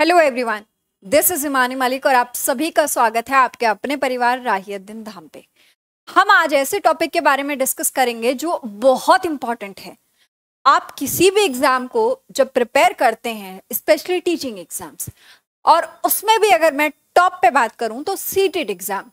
hello everyone this is Imani Malik और आप सभी का स्वागत है आपके अपने परिवार राहियत दिन धाम पे हम आज ऐसे टॉपिक के बारे में डिस्कस करेंगे जो बहुत इंपॉर्टेंट है आप किसी भी एग्जाम को जब प्रिपेयर करते हैं स्पेशली टीचिंग एग्जाम्स और उसमें भी अगर मैं टॉप पे बात करूं तो सी एग्जाम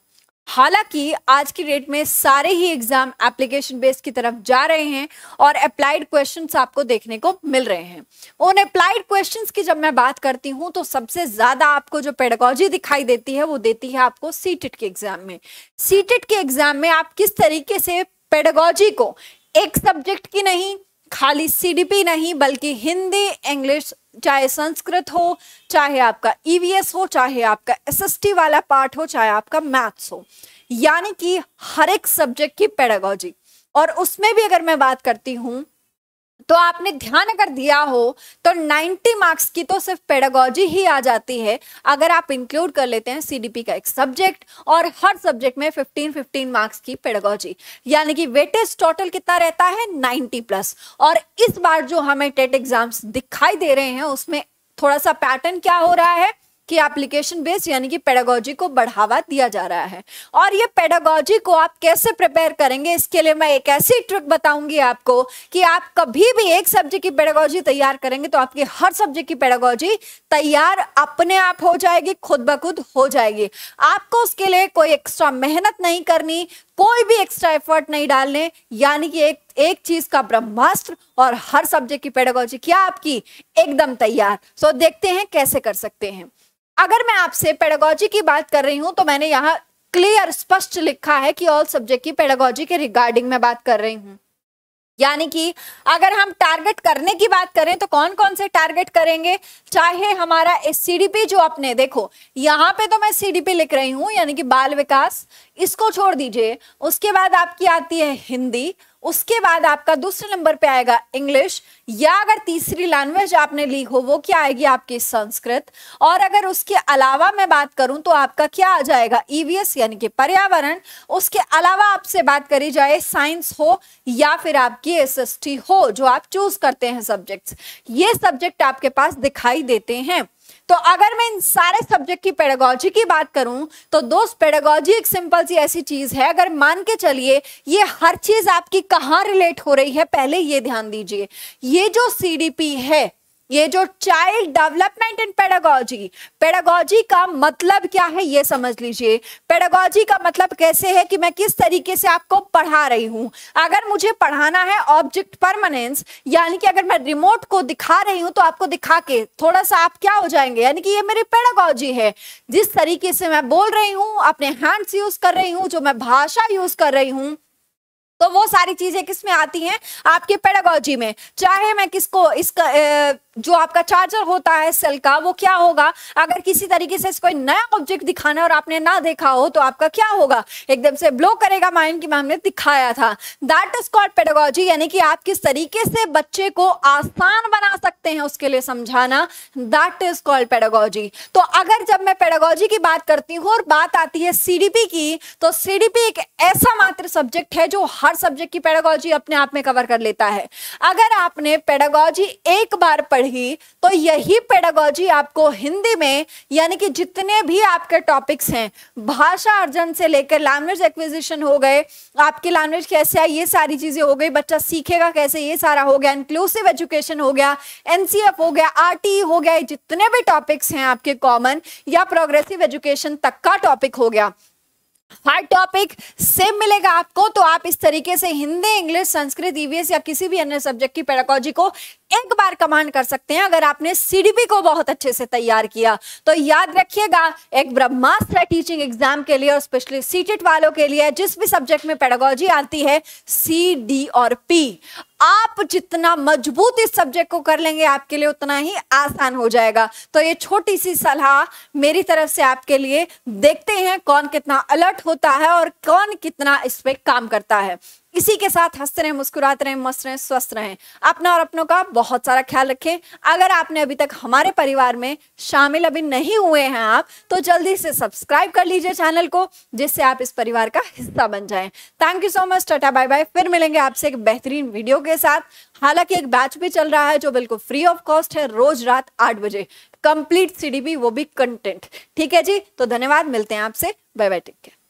हालांकि आज की डेट में सारे ही एग्जाम एप्लीकेशन बेस की तरफ जा रहे हैं और अप्लाइड क्वेश्चंस आपको देखने को मिल रहे हैं उन अप्लाइड क्वेश्चंस की जब मैं बात करती हूं तो सबसे ज्यादा आपको जो पेडागोजी दिखाई देती है वो देती है आपको सीटेट के एग्जाम में सीटेट के एग्जाम में आप किस तरीके से पेडागोजी को एक सब्जेक्ट की नहीं खाली सीडीपी नहीं बल्कि हिंदी इंग्लिश चाहे संस्कृत हो चाहे आपका ईवीएस e हो चाहे आपका एसएसटी वाला पार्ट हो चाहे आपका मैथ्स हो यानी कि हर एक सब्जेक्ट की पेडागोजी और उसमें भी अगर मैं बात करती हूँ तो आपने ध्यान अगर दिया हो तो 90 मार्क्स की तो सिर्फ पेडागोजी ही आ जाती है अगर आप इंक्लूड कर लेते हैं सीडीपी का एक सब्जेक्ट और हर सब्जेक्ट में 15 15 मार्क्स की पेडागोजी यानी कि वेटेज टोटल कितना रहता है 90 प्लस और इस बार जो हमें टेट एग्जाम्स दिखाई दे रहे हैं उसमें थोड़ा सा पैटर्न क्या हो रहा है कि एप्लीकेशन बेस्ड यानी कि पेडागोजी को बढ़ावा दिया जा रहा है और ये पेडागोजी को आप कैसे प्रिपेयर करेंगे इसके लिए मैं एक ऐसी ट्रिक बताऊंगी आपको कि आप कभी भी एक सब्जेक्ट की पेडागोजी तैयार करेंगे तो आपकी हर सब्जेक्ट की पेडागोजी तैयार अपने आप हो जाएगी खुद ब खुद हो जाएगी आपको उसके लिए कोई एक्स्ट्रा मेहनत नहीं करनी कोई भी एक्स्ट्रा एफर्ट नहीं डालने यानी कि एक एक चीज का ब्रह्मास्त्र और हर सब्जेक्ट की पेडागोजी क्या आपकी एकदम तैयार सो देखते हैं कैसे कर सकते हैं अगर मैं आपसे पेडागोजी की बात कर रही हूं तो मैंने यहाँ क्लियर स्पष्ट लिखा है कि ऑल सब्जेक्ट की पेडागोजी के रिगार्डिंग में बात कर रही हूँ यानी कि अगर हम टारगेट करने की बात करें तो कौन कौन से टारगेट करेंगे चाहे हमारा सीडीपी जो अपने देखो यहाँ पे तो मैं सीडीपी लिख रही हूँ यानी कि बाल विकास इसको छोड़ दीजिए उसके बाद आपकी आती है हिंदी उसके बाद आपका दूसरे नंबर पे आएगा इंग्लिश या अगर तीसरी लैंग्वेज आपने ली हो वो क्या आएगी आपकी संस्कृत और अगर उसके अलावा मैं बात करूं तो आपका क्या आ जाएगा ईवीएस e यानी कि पर्यावरण उसके अलावा आपसे बात करी जाए साइंस हो या फिर आपकी एसएसटी हो जो आप चूज करते हैं सब्जेक्ट्स ये सब्जेक्ट आपके पास दिखाई देते हैं तो अगर मैं इन सारे सब्जेक्ट की पेडागोजी की बात करूं तो दोस्त पेडागोजी एक सिंपल सी ऐसी चीज है अगर मान के चलिए ये हर चीज आपकी कहाँ रिलेट हो रही है पहले ये ध्यान दीजिए ये जो सी है ये जो child development in pedagogy pedagogy का मतलब क्या है ये समझ लीजिए पेडागोजी का मतलब कैसे है कि मैं किस तरीके से आपको पढ़ा रही हूं अगर मुझे पढ़ाना है ऑब्जेक्ट परमानेंस यानी कि अगर मैं रिमोट को दिखा रही हूं तो आपको दिखा के थोड़ा सा आप क्या हो जाएंगे यानी कि ये मेरी पेडागोजी है जिस तरीके से मैं बोल रही हूँ अपने हैंड्स यूज कर रही हूँ जो मैं भाषा यूज कर रही हूँ तो वो सारी चीजें किसमें आती हैं आपके पेडागोजी में चाहे मैं किसको इसका जो आपका चार्जर होता है सेल का वो क्या होगा अगर किसी तरीके से कोई नया ऑब्जेक्ट दिखाना और आपने ना देखा हो तो आपका क्या होगा एकदम से ब्लो करेगा माइंड की मैम ने दिखाया था दैट इज कॉल्ड पेडागोजी यानी कि आप किस तरीके से बच्चे को आसान बना सकते हैं उसके लिए समझाना दैट इज कॉल्ड पेडोगोजी तो अगर जब मैं पेडागोजी की बात करती हूँ और बात आती है सीडीपी की तो सी एक ऐसा मात्र सब्जेक्ट है जो हर सब्जेक्ट की पेडागोजी अपने आप में कवर कर लेता है अगर आपने पेडागोजी एक बार पढ़ पढ़ी तो यही पेडागोजी आपको हिंदी में यानी कि जितने भी आपके टॉपिक्स हैं भाषा अर्जन से लेकर लैंग्वेज एक्विजिशन हो गए आपकी लैंग्वेज कैसे आई ये सारी चीज़ें हो गई बच्चा सीखेगा कैसे ये सारा हो गया इंक्लूसिव एजुकेशन हो गया एनसीएफ हो गया आर e हो गया जितने भी टॉपिक्स हैं आपके कॉमन या प्रोग्रेसिव एजुकेशन तक का टॉपिक हो गया हर टॉपिक सेम मिलेगा आपको तो आप इस तरीके से हिंदी इंग्लिश संस्कृत ईवीएस या किसी भी अन्य सब्जेक्ट की पेडागोजी को एक बार कमांड कर सकते हैं अगर आपने सीडीपी को बहुत अच्छे से तैयार किया तो याद रखिएगा एक ब्रह्मास्त्र टीचिंग एग्जाम के लिए और स्पेशली सीटेट वालों के लिए जिस भी सब्जेक्ट में पेडागोजी आती है सी डी और पी आप जितना मजबूत इस सब्जेक्ट को कर लेंगे आपके लिए उतना ही आसान हो जाएगा तो ये छोटी सी सलाह मेरी तरफ से आपके लिए देखते हैं कौन कितना अलर्ट होता है और कौन कितना इस पर काम करता है इसी के साथ हंसते रहें मुस्कुराते रहें मस्त रहें स्वस्थ रहें अपना और अपनों का बहुत सारा ख्याल रखें अगर आपने अभी तक हमारे परिवार में शामिल अभी नहीं हुए हैं आप तो जल्दी से सब्सक्राइब कर लीजिए चैनल को जिससे आप इस परिवार का हिस्सा बन जाएं thank you so much tata bye bye फिर मिलेंगे आपसे एक बेहतरीन वीडियो के साथ हालांकि एक बैच भी चल रहा है जो बिल्कुल फ्री ऑफ कॉस्ट है रोज रात आठ बजे कंप्लीट सीडीपी वो भी कंटेंट ठीक है जी तो धन्यवाद मिलते हैं आपसे बाय बाय टेक केयर